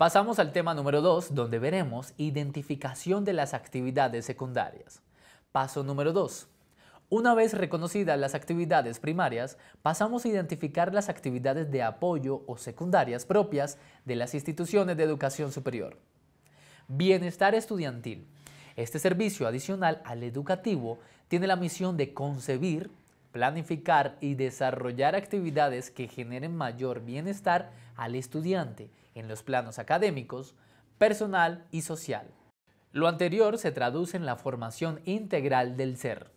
Pasamos al tema número 2, donde veremos identificación de las actividades secundarias. Paso número 2. Una vez reconocidas las actividades primarias, pasamos a identificar las actividades de apoyo o secundarias propias de las instituciones de educación superior. Bienestar estudiantil. Este servicio adicional al educativo tiene la misión de concebir, planificar y desarrollar actividades que generen mayor bienestar al estudiante en los planos académicos, personal y social. Lo anterior se traduce en la formación integral del ser.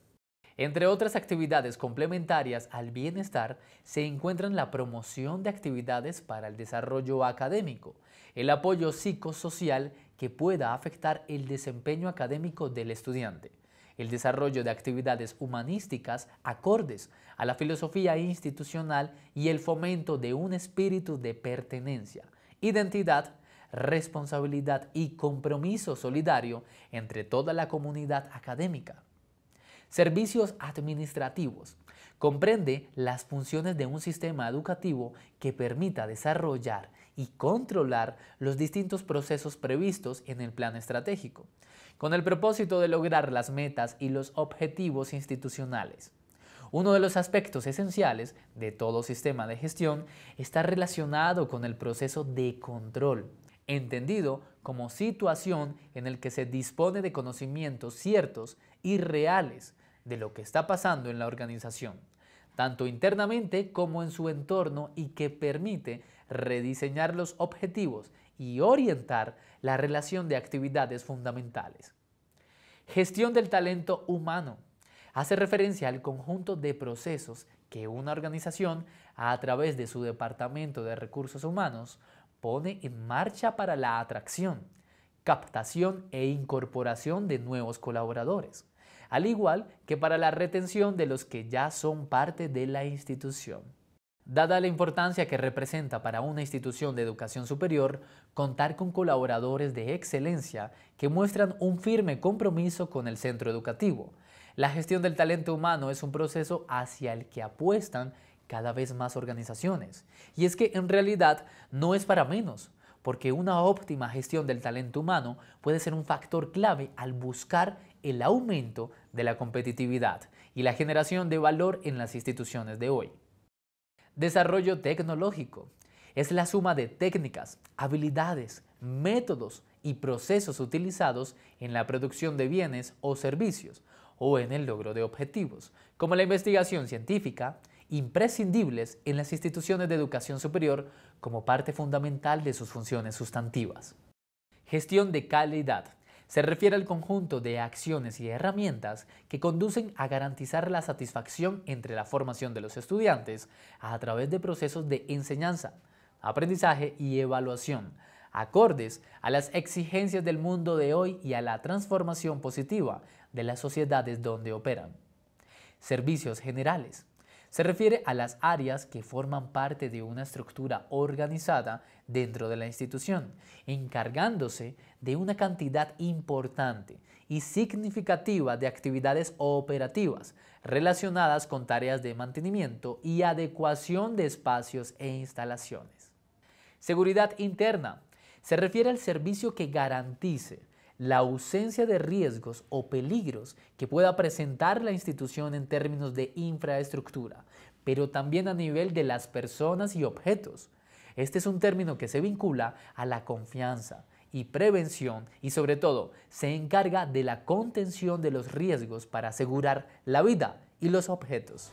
Entre otras actividades complementarias al bienestar se encuentran la promoción de actividades para el desarrollo académico, el apoyo psicosocial que pueda afectar el desempeño académico del estudiante, el desarrollo de actividades humanísticas acordes a la filosofía institucional y el fomento de un espíritu de pertenencia, identidad, responsabilidad y compromiso solidario entre toda la comunidad académica. Servicios administrativos. Comprende las funciones de un sistema educativo que permita desarrollar y controlar los distintos procesos previstos en el plan estratégico, con el propósito de lograr las metas y los objetivos institucionales. Uno de los aspectos esenciales de todo sistema de gestión está relacionado con el proceso de control, entendido como situación en el que se dispone de conocimientos ciertos y reales de lo que está pasando en la organización tanto internamente como en su entorno y que permite rediseñar los objetivos y orientar la relación de actividades fundamentales. Gestión del talento humano. Hace referencia al conjunto de procesos que una organización, a través de su departamento de recursos humanos, pone en marcha para la atracción, captación e incorporación de nuevos colaboradores al igual que para la retención de los que ya son parte de la institución. Dada la importancia que representa para una institución de educación superior, contar con colaboradores de excelencia que muestran un firme compromiso con el centro educativo. La gestión del talento humano es un proceso hacia el que apuestan cada vez más organizaciones. Y es que en realidad no es para menos porque una óptima gestión del talento humano puede ser un factor clave al buscar el aumento de la competitividad y la generación de valor en las instituciones de hoy. Desarrollo tecnológico. Es la suma de técnicas, habilidades, métodos y procesos utilizados en la producción de bienes o servicios o en el logro de objetivos, como la investigación científica, imprescindibles en las instituciones de educación superior como parte fundamental de sus funciones sustantivas. Gestión de calidad. Se refiere al conjunto de acciones y herramientas que conducen a garantizar la satisfacción entre la formación de los estudiantes a través de procesos de enseñanza, aprendizaje y evaluación, acordes a las exigencias del mundo de hoy y a la transformación positiva de las sociedades donde operan. Servicios generales se refiere a las áreas que forman parte de una estructura organizada dentro de la institución, encargándose de una cantidad importante y significativa de actividades operativas relacionadas con tareas de mantenimiento y adecuación de espacios e instalaciones. Seguridad interna. Se refiere al servicio que garantice la ausencia de riesgos o peligros que pueda presentar la institución en términos de infraestructura, pero también a nivel de las personas y objetos. Este es un término que se vincula a la confianza y prevención y sobre todo se encarga de la contención de los riesgos para asegurar la vida y los objetos.